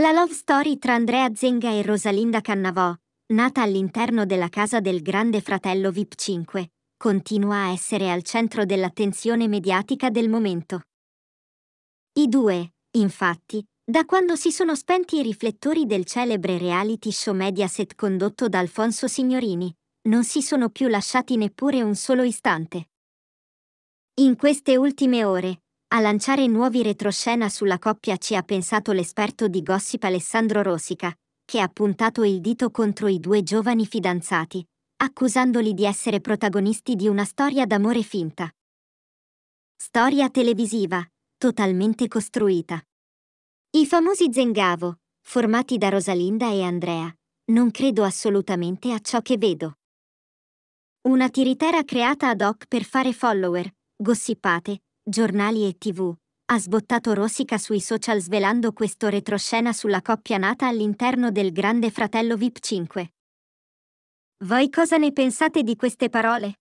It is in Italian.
La love story tra Andrea Zenga e Rosalinda Cannavò, nata all'interno della casa del grande fratello VIP 5, continua a essere al centro dell'attenzione mediatica del momento. I due, infatti, da quando si sono spenti i riflettori del celebre reality show Mediaset condotto da Alfonso Signorini, non si sono più lasciati neppure un solo istante. In queste ultime ore, a lanciare nuovi retroscena sulla coppia ci ha pensato l'esperto di gossip Alessandro Rosica, che ha puntato il dito contro i due giovani fidanzati, accusandoli di essere protagonisti di una storia d'amore finta. Storia televisiva, totalmente costruita. I famosi Zengavo, formati da Rosalinda e Andrea, non credo assolutamente a ciò che vedo. Una tiritera creata ad hoc per fare follower, gossipate, giornali e tv, ha sbottato Rossica sui social svelando questo retroscena sulla coppia nata all'interno del grande fratello VIP 5. Voi cosa ne pensate di queste parole?